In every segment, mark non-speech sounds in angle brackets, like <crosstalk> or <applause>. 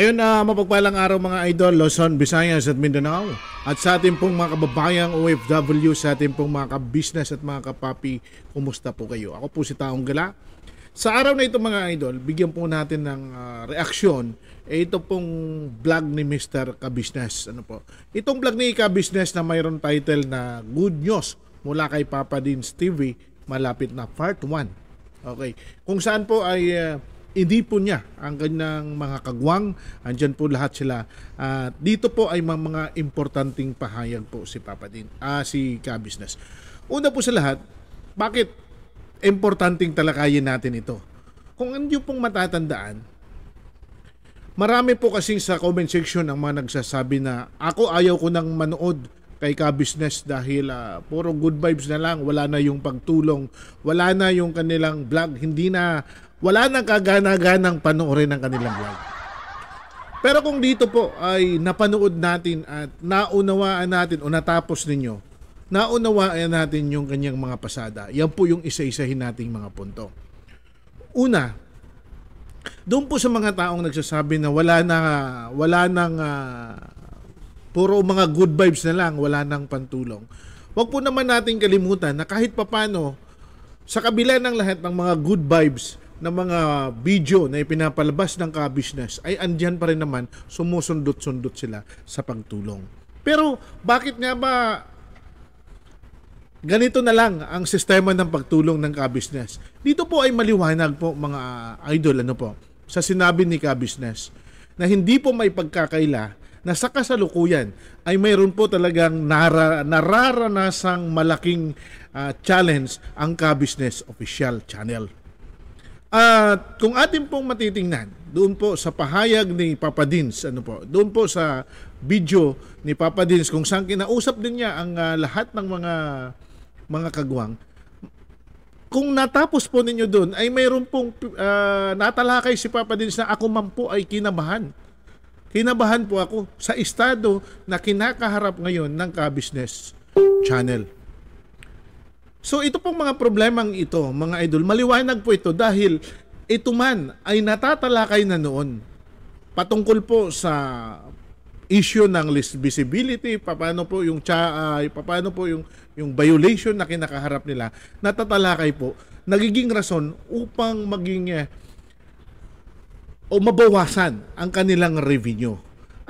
Ayun na uh, mapagpalang araw mga idol, Luzon, Visayas at Mindanao. At sa ating pong mga kababayang OFW, sa ating pong mga kabisnes at mga kapapi, kumusta po kayo? Ako po si Taong Gala. Sa araw na ito mga idol, bigyan po natin ng uh, reaksyon eh, ito pong vlog ni Mr. Kabisnes. Ano po? Itong vlog ni Kabisnes na mayroon title na Good News mula kay Papa Dean's TV, malapit na part 1. Okay. Kung saan po ay uh, hindi po niya ang kanyang mga kagwang. Andyan po lahat sila. At uh, dito po ay mga, mga importanteng pahayag po si Papa Din, uh, si ka Una po sa lahat, bakit importanteng talakayin natin ito? Kung hindi pong matatandaan, marami po kasing sa comment section ang mga nagsasabi na ako ayaw ko nang manood kay ka dahil uh, puro good vibes na lang, wala na yung pagtulong, wala na yung kanilang vlog, hindi na wala nang kagana-ganang panoorin ng kanilang vlog. Pero kung dito po ay napanood natin at naunawaan natin o natapos ninyo, naunawaan natin yung kanyang mga pasada. Yan po yung isa-isahin nating mga punto. Una, doon po sa mga taong nagsasabi na wala na wala nang uh, puro mga good vibes na lang, wala nang pantulong. Huwag po naman nating kalimutan na kahit papano sa kabila ng lahat ng mga good vibes, ng mga video na ipinapalabas ng ka-business ay andyan pa rin naman sumusundot-sundot sila sa pagtulong. Pero bakit nga ba ganito na lang ang sistema ng pagtulong ng ka-business? Dito po ay maliwanag po mga idol ano po sa sinabi ni ka-business na hindi po may pagkakaila na sa kasalukuyan ay mayroon po talagang nara, nararanasang malaking uh, challenge ang Ka-Business Official Channel. At kung atin pong matitingnan, doon po sa pahayag ni Papa Dins, ano po, doon po sa video ni Papa Dins kung saan kinausap din niya ang uh, lahat ng mga mga kagwang. Kung natapos po ninyo doon, ay mayroon pong uh, natalakay si Papa Dins na ako man po ay kinabahan. Kinabahan po ako sa estado na kinakaharap ngayon ng Kabisnes Channel. So ito pong mga problemang ito, mga idol, maliwanag po ito dahil ito man ay natatalakay na noon patungkol po sa issue ng list visibility, paano po yung cha, uh, paano po yung yung violation na kinakaharap nila, natatalakay po, nagiging rason upang maging uh, o mabawasan ang kanilang revenue.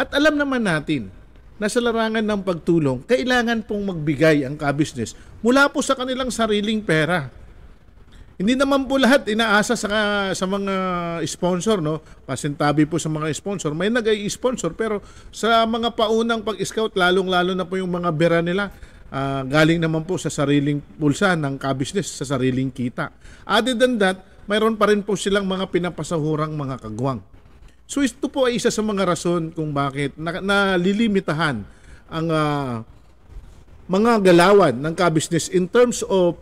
At alam naman natin na larangan ng pagtulong, kailangan pong magbigay ang ka-business mula po sa kanilang sariling pera. Hindi naman po lahat inaasa sa, sa mga sponsor, no? Pasintabi po sa mga sponsor. May nag-i-sponsor pero sa mga paunang pag-scout, lalong-lalo na po yung mga bera nila, uh, galing naman po sa sariling pulsa ng ka-business, sa sariling kita. Other than that, mayroon pa rin po silang mga pinapasahurang mga kagwang. So ito po ay isa sa mga rason kung bakit na, nalilimitahan ang uh, mga galawan ng ka in terms of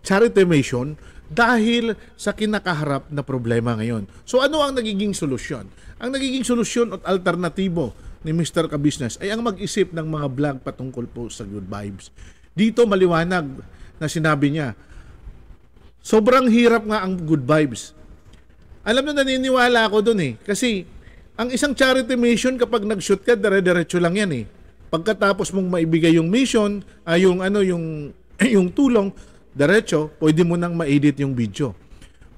charity mission dahil sa kinakaharap na problema ngayon. So ano ang nagiging solusyon? Ang nagiging solusyon at alternatibo ni Mr. Kabusiness ay ang mag-isip ng mga vlog patungkol po sa good vibes. Dito maliwanag na sinabi niya, sobrang hirap nga ang good vibes alam mo, naniniwala ako doon eh. Kasi, ang isang charity mission, kapag nag-shoot ka, dire-diretso lang yan eh. Pagkatapos mong maibigay yung mission, ay ah, yung ano, yung, <laughs> yung tulong, diretso, pwede mo nang ma-edit yung video.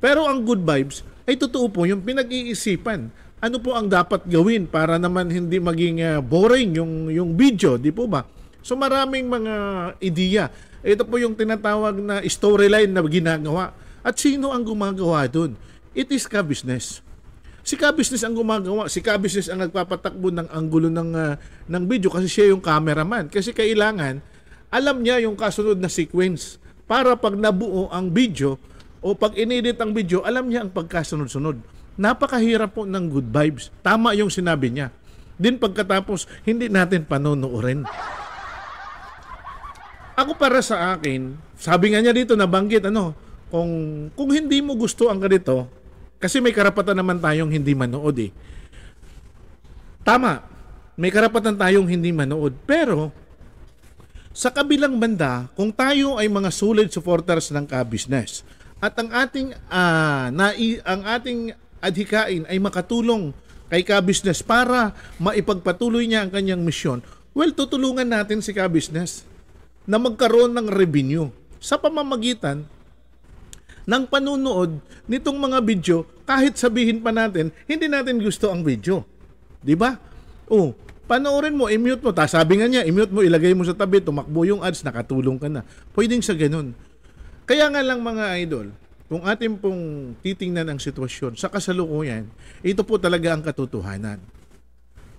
Pero ang good vibes, ay totoo po yung pinag-iisipan. Ano po ang dapat gawin para naman hindi maging uh, boring yung, yung video, di po ba? So maraming mga ideya. Ito po yung tinatawag na storyline na ginagawa. At sino ang gumagawa doon? it is ka-business. Si ka-business ang gumagawa, si ka-business ang nagpapatakbo ng anggulo ng, uh, ng video kasi siya yung cameraman. Kasi kailangan, alam niya yung kasunod na sequence para pag nabuo ang video o pag inedit ang video, alam niya ang pagkasunod-sunod. Napakahirap po ng good vibes. Tama yung sinabi niya. Din pagkatapos, hindi natin panonoodin. Ako para sa akin, sabi nga niya dito, nabanggit, ano, kung, kung hindi mo gusto ang ganito, kasi may karapatan naman tayong hindi manood eh. Tama, may karapatan tayong hindi manood. Pero, sa kabilang banda, kung tayo ay mga solid supporters ng ka-business at ang ating uh, nai, ang ating adhikain ay makatulong kay ka-business para maipagpatuloy niya ang kanyang misyon, well, tutulungan natin si ka-business na magkaroon ng revenue sa pamamagitan ng panunood nitong mga video kahit sabihin pa natin hindi natin gusto ang video. 'Di ba? Oh, panoorin mo, i-mute mo. Tapos sabi nga niya, i-mute mo, ilagay mo sa tabi, tumakbo yung ads, nakatulong ka na. Pwedeng sa ganun. Kaya nga lang mga idol, kung atin pong titingnan ang sitwasyon sa kasalukuyan, ito po talaga ang katotohanan.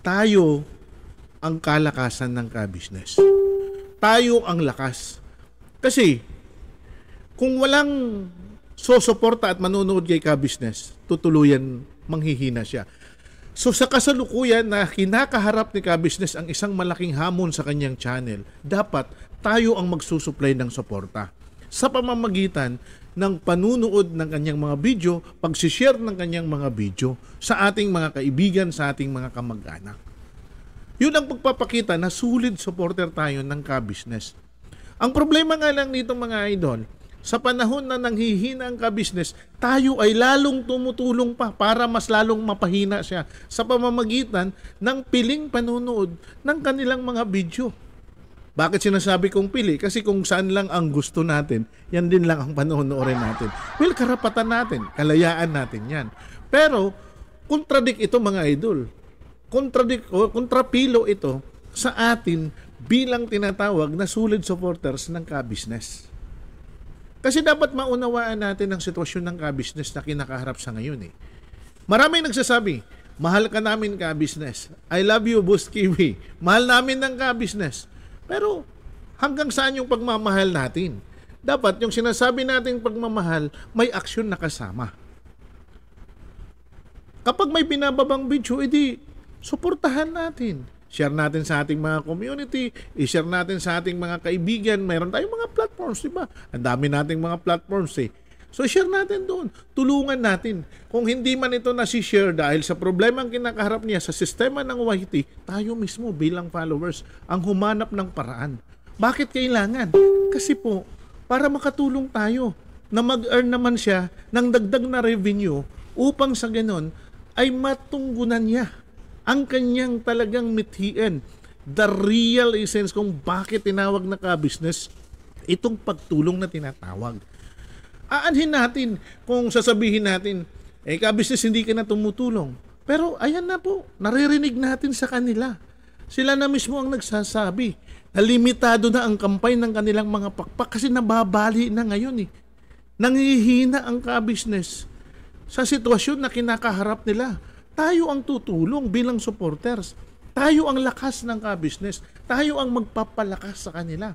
Tayo ang kalakasan ng ka-business. Tayo ang lakas. Kasi, kung walang So suporta at manonood kay ka tutuluyan manghihina siya. So sa kasalukuyan na kinakaharap ni ka ang isang malaking hamon sa kanyang channel, dapat tayo ang magsusupply ng suporta sa pamamagitan ng panunood ng kanyang mga video, pagsishare ng kanyang mga video sa ating mga kaibigan, sa ating mga kamag-anak. Yun ang pagpapakita na sulit supporter tayo ng ka Ang problema nga lang nito mga idol, sa panahon na nanghihina ang ka-business, tayo ay lalong tumutulong pa para mas lalong mapahina siya sa pamamagitan ng piling panunood ng kanilang mga video. Bakit sinasabi kong pili? Kasi kung saan lang ang gusto natin, yan din lang ang panoonoorin natin. Well, karapatan natin, kalayaan natin yan. Pero, contradict ito mga idol. Contradict o kontrapilo ito sa atin bilang tinatawag na solid supporters ng ka-business. Kasi dapat maunawaan natin ang sitwasyon ng ka-business na kinakaharap sa ngayon eh. Maraming nagsasabi, mahal ka namin ka-business. I love you, Boss Kiwi. Mahal namin ng ka-business. Pero hanggang saan yung pagmamahal natin? Dapat yung sinasabi nating pagmamahal, may aksyon na kasama. Kapag may binababang video, edi suportahan natin share natin sa ating mga community, i-share natin sa ating mga kaibigan. Mayroon tayong mga platforms, di ba? Ang dami nating mga platforms eh. So share natin doon. Tulungan natin. Kung hindi man ito nasi-share dahil sa problema ang kinakaharap niya sa sistema ng YT, tayo mismo bilang followers ang humanap ng paraan. Bakit kailangan? Kasi po, para makatulong tayo na mag-earn naman siya ng dagdag na revenue upang sa ganon ay matunggunan niya ang kanyang talagang mithiin. The real essence kung bakit tinawag na ka-business itong pagtulong na tinatawag. Aanhin natin kung sasabihin natin, eh ka-business hindi ka na tumutulong. Pero ayan na po, naririnig natin sa kanila. Sila na mismo ang nagsasabi na limitado na ang kampay ng kanilang mga pakpak kasi nababali na ngayon eh. Nangihina ang ka-business sa sitwasyon na kinakaharap nila tayo ang tutulong bilang supporters. Tayo ang lakas ng ka-business. Tayo ang magpapalakas sa kanila.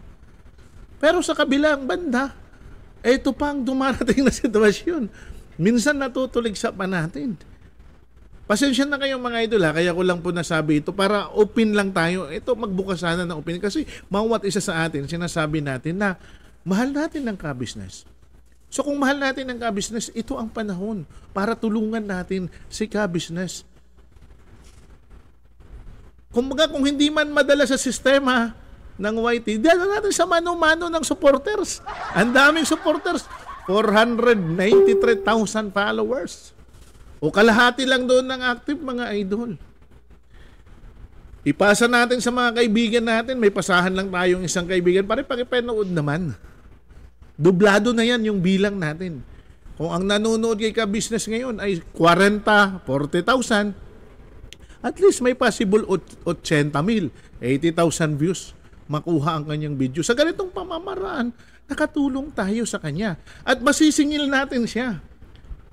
Pero sa kabilang banda, ito pa ang dumarating na <laughs> sitwasyon. Minsan natutulig sa pa natin. Pasensya na kayong mga idol ha, kaya ko lang po nasabi ito para open lang tayo. Ito magbukas sana ng open kasi mawat isa sa atin sinasabi natin na mahal natin ng ka-business. So kung mahal natin ang ka-business, ito ang panahon para tulungan natin si ka-business. Kung baga, kung hindi man madala sa sistema ng YT, dala natin sa mano-mano ng supporters. Ang daming supporters. 493,000 followers. O kalahati lang doon ng active mga idol. Ipasa natin sa mga kaibigan natin. May pasahan lang tayong isang kaibigan. Pare, pakipanood naman. Dublado na yan yung bilang natin. Kung ang nanonood kay ka-business ngayon ay 40, 40,000, at least may possible 80,000, 80,000 views makuha ang kanyang video. Sa ganitong pamamaraan, nakatulong tayo sa kanya. At masisingil natin siya.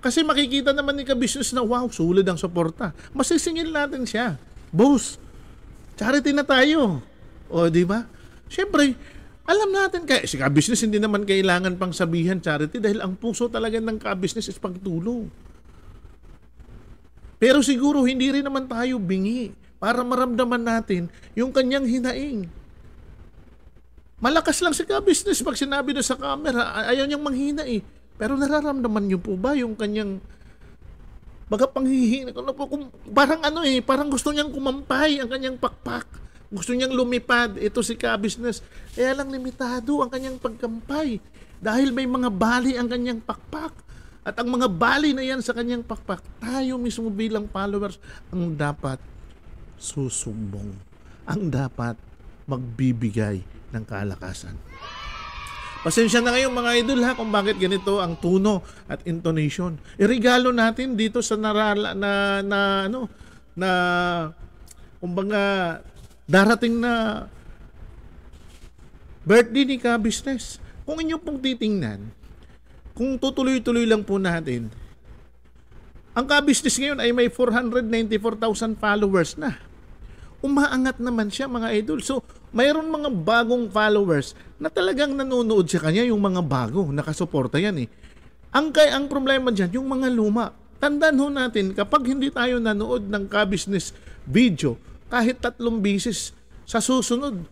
Kasi makikita naman ni ka-business na, wow, sulit ang suporta. Masisingil natin siya. Boss, charity na tayo. O, di ba? Siyempre, alam natin kaya, si ka-business hindi naman kailangan pang sabihan charity dahil ang puso talaga ng ka-business is pagtulong. Pero siguro hindi rin naman tayo bingi para maramdaman natin yung kanyang hinaing. Malakas lang si ka-business pag sinabi na sa camera, ayaw niyang manghina eh. Pero nararamdaman niyo po ba yung kanyang baga panghihina? kung, parang ano eh, parang gusto niyang kumampay ang kanyang pakpak gusto niyang lumipad. Ito si ka-business. lang limitado ang kanyang pagkampay. Dahil may mga bali ang kanyang pakpak. At ang mga bali na yan sa kanyang pakpak, tayo mismo bilang followers ang dapat susumbong. Ang dapat magbibigay ng kalakasan. Pasensya na kayo mga idol ha kung bakit ganito ang tuno at intonation. Irigalo natin dito sa narala na, na ano na kumbaga Darating na birthday ni ka business. Kung inyo pong titingnan, kung tutuloy-tuloy lang po natin, ang ka-business ngayon ay may 494,000 followers na. Umaangat naman siya mga idol. So, mayroon mga bagong followers na talagang nanonood siya kanya yung mga bago, nakasuporta yan eh. Ang, kay, ang problema dyan, yung mga luma. Tandaan ho natin, kapag hindi tayo nanood ng ka-business video, kahit tatlong bisis sa susunod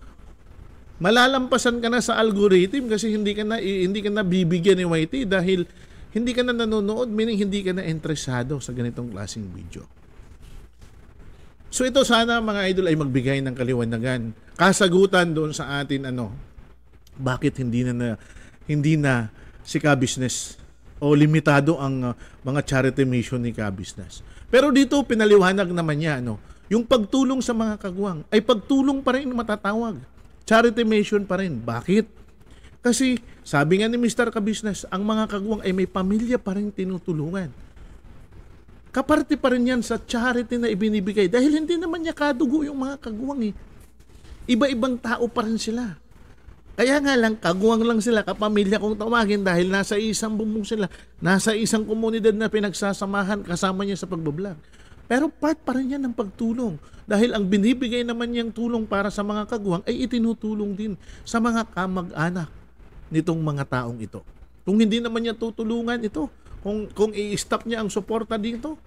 malalampasan ka na sa algorithm kasi hindi ka na hindi ka na bibigyan ni YT dahil hindi ka na nanonood meaning hindi ka na interesado sa ganitong klaseng video. So ito sana mga idol ay magbigay ng kaliwanagan, kasagutan doon sa atin ano. Bakit hindi na, na hindi na si Ka Business o limitado ang uh, mga charity mission ni Ka Business. Pero dito pinaliwanag naman niya ano yung pagtulong sa mga kagwang ay pagtulong pa rin matatawag. Charity mission pa rin. Bakit? Kasi sabi nga ni Mr. Kabisnes, ang mga kagwang ay may pamilya pa rin tinutulungan. Kaparte pa rin yan sa charity na ibinibigay dahil hindi naman niya kadugo yung mga kagwang eh. Iba-ibang tao pa rin sila. Kaya nga lang, kaguwang lang sila, kapamilya kong tawagin dahil nasa isang bumong sila, nasa isang komunidad na pinagsasamahan kasama niya sa pagbablog. Pero part pa rin yan ng pagtulong. Dahil ang binibigay naman niyang tulong para sa mga kaguhang ay itinutulong din sa mga kamag-anak nitong mga taong ito. Kung hindi naman niya tutulungan ito, kung, kung i-stop niya ang suporta dito,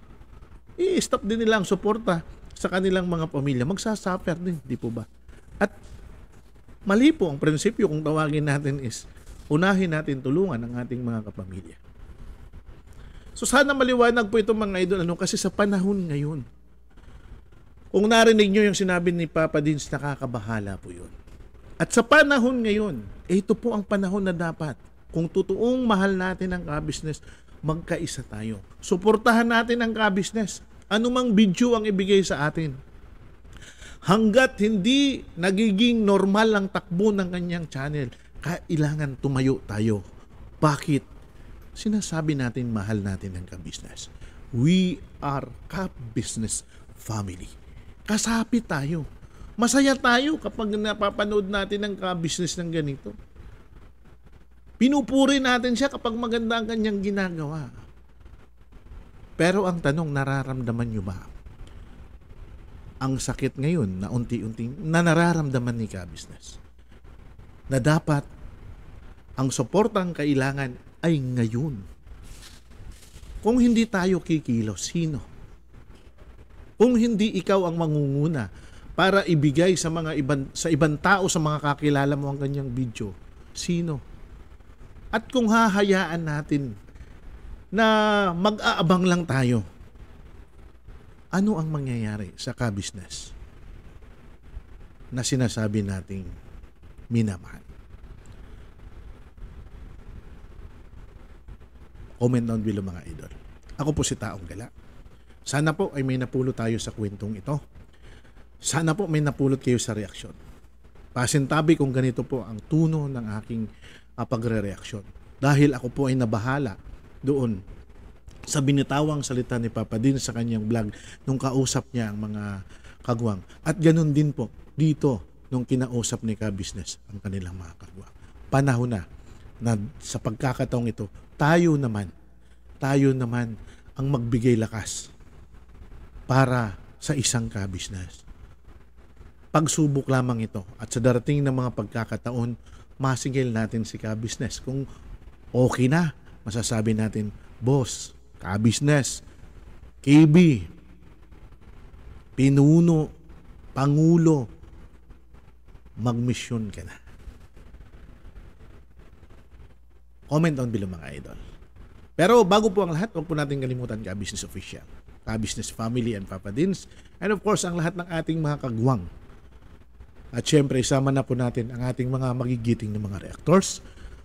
i-stop din nila ang suporta sa kanilang mga pamilya. Magsasuffer din, di po ba? At mali po ang prinsipyo kung tawagin natin is unahin natin tulungan ang ating mga kapamilya. So sana maliwanag po itong mga idol ano kasi sa panahon ngayon. Kung narinig niyo yung sinabi ni Papa Dins, nakakabahala po yun. At sa panahon ngayon, eh, ito po ang panahon na dapat. Kung totoong mahal natin ang ka-business, magkaisa tayo. Suportahan natin ang ka-business. Anumang video ang ibigay sa atin. Hanggat hindi nagiging normal ang takbo ng kanyang channel, kailangan tumayo tayo. Bakit? sinasabi natin mahal natin ang kabisnes. We are kabisnes family. Kasapi tayo. Masaya tayo kapag napapanood natin ang kabisnes business ng ganito. Pinupuri natin siya kapag maganda ang kanyang ginagawa. Pero ang tanong, nararamdaman nyo ba ang sakit ngayon na unti unti na nararamdaman ni kabisnes Na dapat ang suportang kailangan ay ngayon. Kung hindi tayo kikilos, sino? Kung hindi ikaw ang mangunguna para ibigay sa mga ibang sa ibang tao sa mga kakilala mo ang kanyang video, sino? At kung hahayaan natin na mag-aabang lang tayo, ano ang mangyayari sa ka-business na sinasabi nating minamahal? Comment down below mga idol. Ako po si Taong Gala. Sana po ay may napulot tayo sa kwentong ito. Sana po may napulot kayo sa reaksyon. Pasintabi kung ganito po ang tuno ng aking ah, pagre-reaksyon. Dahil ako po ay nabahala doon sa binitawang salita ni Papa din sa kanyang vlog nung kausap niya ang mga kagwang. At ganun din po dito nung kinausap ni Ka Business ang kanilang mga kagwang. Panahon na na sa pagkakataong ito, tayo naman, tayo naman ang magbigay lakas para sa isang kabisnes. Pagsubok lamang ito at sa darating ng mga pagkakataon, masigil natin si kabisnes. Kung okay na, masasabi natin, boss, kabisnes, KB, pinuno, pangulo, magmisyon ka na Comment down below mga idol. Pero bago po ang lahat, huwag po natin kalimutan ka Business Official, ka Business Family and Papa Dins, and of course ang lahat ng ating mga kagwang. At syempre, isama na po natin ang ating mga magigiting na mga reactors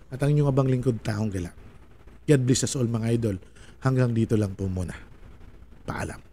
at ang inyong abang lingkod taong gala. God bless us all mga idol. Hanggang dito lang po muna. Paalam.